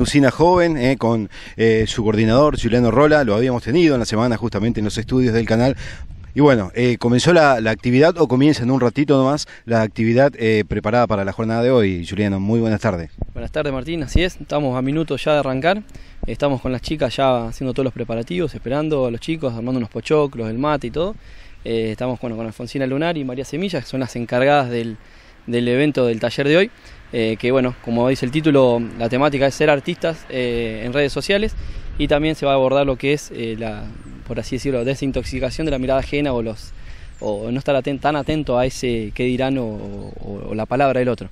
Lucina Joven, eh, con eh, su coordinador, Juliano Rola, lo habíamos tenido en la semana justamente en los estudios del canal. Y bueno, eh, comenzó la, actividad, o comienza en un ratito nomás, la actividad preparada para la jornada de hoy. Juliano, muy buenas tardes. Buenas tardes Martín, así es, estamos a minutos ya de arrancar. Estamos con las chicas ya haciendo todos los preparativos, esperando a los chicos, armando unos pochoclos, el mate y todo. estamos bueno, con Alfonsina Lunar y María Semilla, que son las encargadas del, del evento del taller de hoy, eh, que bueno, como dice el título, la temática es ser artistas eh, en redes sociales y también se va a abordar lo que es eh, la, por así decirlo, desintoxicación de la mirada ajena o los o no estar tan atento a ese qué dirán o, la palabra del otro.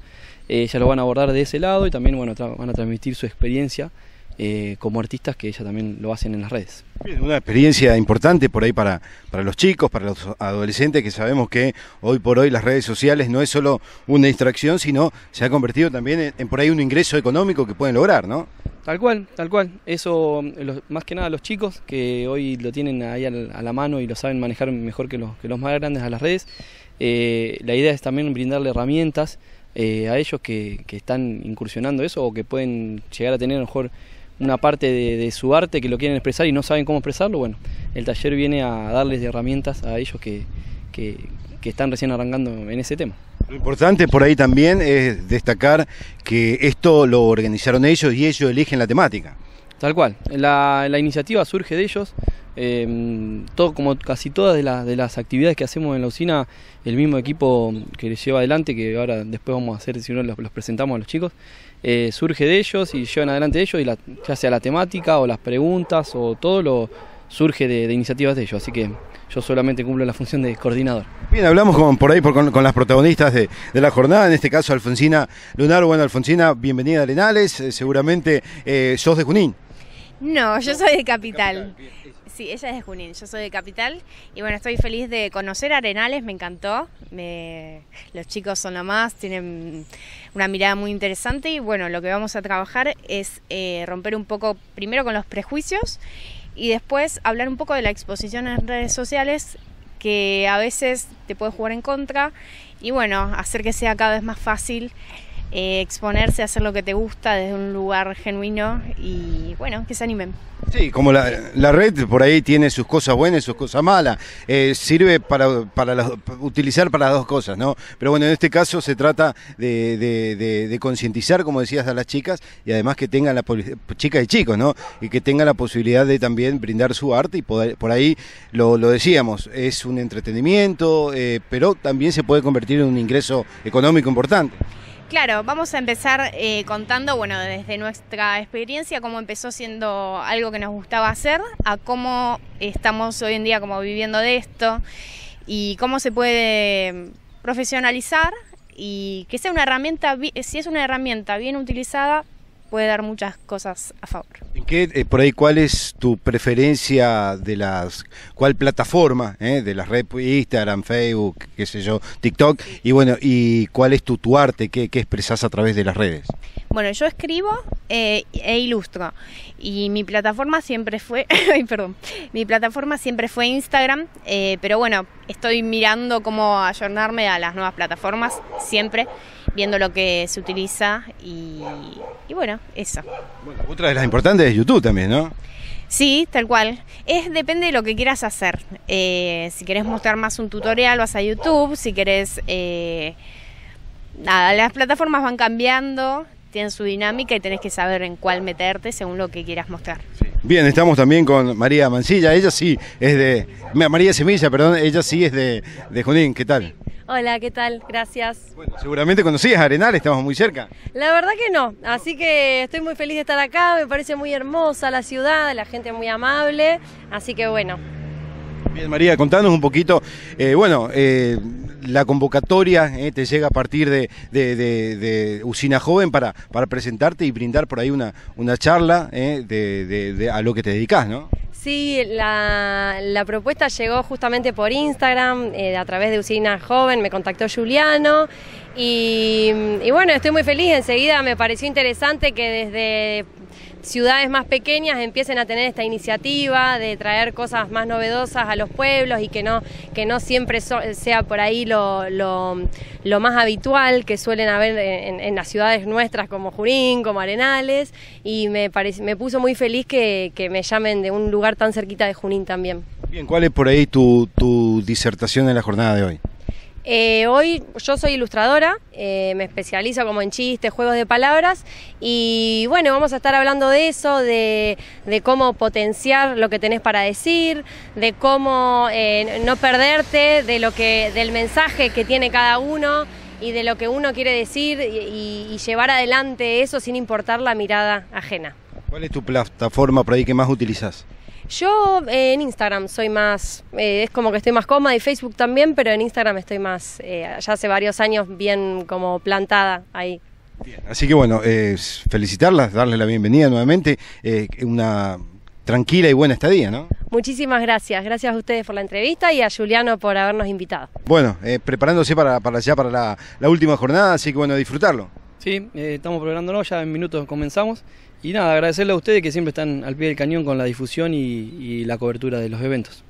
Ya lo van a abordar de ese lado y también bueno, van a transmitir su experiencia eh, como artistas que ella también lo hacen en las redes. una experiencia importante por ahí para, los chicos, para los adolescentes, que sabemos que hoy por hoy las redes sociales no es solo una distracción, sino se ha convertido también en, por ahí un ingreso económico que pueden lograr, ¿no? Tal cual, tal cual. Eso, más que nada los chicos que hoy lo tienen ahí a la mano y lo saben manejar mejor que los, que los más grandes a las redes. Eh, la idea es también brindarle herramientas eh, a ellos que, que, están incursionando eso o que pueden llegar a tener mejor una parte de, su arte que lo quieren expresar y no saben cómo expresarlo, bueno, el taller viene a darles herramientas a ellos que, están recién arrancando en ese tema. Lo importante por ahí también es destacar que esto lo organizaron ellos y ellos eligen la temática. Tal cual, la, la iniciativa surge de ellos, Em, todo, como casi todas de, de, las actividades que hacemos en la usina, el mismo equipo que les lleva adelante, que ahora después vamos a hacer, si no los, presentamos a los chicos, eh, surge de ellos y llevan adelante ellos, y la, ya sea la temática o las preguntas o todo lo surge de, iniciativas de ellos, así que yo solamente cumplo la función de coordinador. Bien, hablamos con, por ahí con, las protagonistas de, la jornada, en este caso Alfonsina Lunar. Bueno, Alfonsina, bienvenida a Arenales, eh, seguramente eh, sos de Junín. No, yo soy de Capital Sí, ella es de Junín, yo soy de Capital y bueno, estoy feliz de conocer Arenales, me encantó. Los chicos son la más, tienen una mirada muy interesante y bueno, lo que vamos a trabajar es eh, romper un poco primero con los prejuicios y después hablar un poco de la exposición en redes sociales que a veces te puede jugar en contra y bueno, hacer que sea cada vez más fácil eh, exponerse exponerse, hacer lo que te gusta desde un lugar genuino y bueno, que se animen. Sí, como la, la red por ahí tiene sus cosas buenas y sus cosas malas, eh, sirve para, para utilizar para las dos cosas, ¿no? Pero bueno, en este caso se trata de, concientizar, como decías, a las chicas y además que tengan la chicas y chicos, ¿no? Y que tengan la posibilidad de también brindar su arte y poder, por ahí lo, lo decíamos, es un entretenimiento, eh, pero también se puede convertir en un ingreso económico importante. Claro, vamos a empezar eh, contando, bueno, desde nuestra experiencia, cómo empezó siendo algo que nos gustaba hacer, a cómo estamos hoy en día como viviendo de esto y cómo se puede mm, profesionalizar y que sea una herramienta, eh, si es una herramienta bien utilizada, puede dar muchas cosas a favor. qué, eh, por ahí, cuál es tu preferencia de las, cuál plataforma, eh, de las redes, pues, Instagram, Facebook, qué sé yo, TikTok, y bueno, y cuál es tu, tu arte, Que qué expresas a través de las redes? Bueno, yo escribo, eh, e ilustro. Y mi plataforma siempre fue, perdón, mi plataforma siempre fue Instagram, eh, pero bueno, estoy mirando cómo ayornarme a las nuevas plataformas, siempre viendo lo que se utiliza y, y bueno, eso. otra de las importantes es YouTube también, ¿no? Sí, tal cual. Es depende de lo que quieras hacer. Eh, si quieres mostrar más un tutorial, vas a YouTube. Si quieres nada, las plataformas van cambiando tienen su dinámica y tenés que saber en cuál meterte según lo que quieras mostrar. Bien, estamos también con María Mancilla, ella sí es de, María Semilla, perdón, ella sí es de, de Junín, ¿qué tal? Hola, ¿qué tal? Gracias. Bueno, seguramente conocías Arenal, estamos muy cerca. La verdad que no, así que estoy muy feliz de estar acá, me parece muy hermosa la ciudad, la gente muy amable, así que bueno, María, contanos un poquito, eh, bueno, eh, la convocatoria eh, te llega a partir de, Usina Joven para, presentarte y brindar por ahí una, charla a lo que te dedicas, ¿no? Sí, la, propuesta llegó justamente por Instagram, a través de Usina Joven, me contactó Juliano y, y bueno, estoy muy feliz, enseguida me pareció interesante que desde ciudades más pequeñas empiecen a tener esta iniciativa de traer cosas más novedosas a los pueblos y que no, que no siempre sea por ahí lo, lo, más habitual que suelen haber en, las ciudades nuestras como Junín, como Arenales, y me, me puso muy feliz que, que me llamen de un lugar tan cerquita de Junín también. Bien, ¿cuál es por ahí tu, tu disertación en la jornada de hoy? Eh, hoy yo soy ilustradora, eh, me especializo como en chistes, juegos de palabras y bueno, vamos a estar hablando de eso, de, cómo potenciar lo que tenés para decir, de cómo eh, no perderte de lo que, del mensaje que tiene cada uno y de lo que uno quiere decir y, y llevar adelante eso sin importar la mirada ajena. ¿Cuál es tu plataforma por ahí que más utilizas? Yo eh, en Instagram soy más, eh, es como que estoy más cómoda y Facebook también, pero en Instagram estoy más, eh, ya hace varios años bien como plantada ahí. así que bueno, felicitarlas, darles la bienvenida nuevamente, una tranquila y buena estadía, ¿no? Muchísimas gracias, gracias a ustedes por la entrevista y a Juliano por habernos invitado. Bueno, preparándose para, para ya para la, última jornada, así que bueno, disfrutarlo. Sí, estamos programándolo ya en minutos comenzamos y nada, agradecerle a ustedes que siempre están al pie del cañón con la difusión y, y la cobertura de los eventos.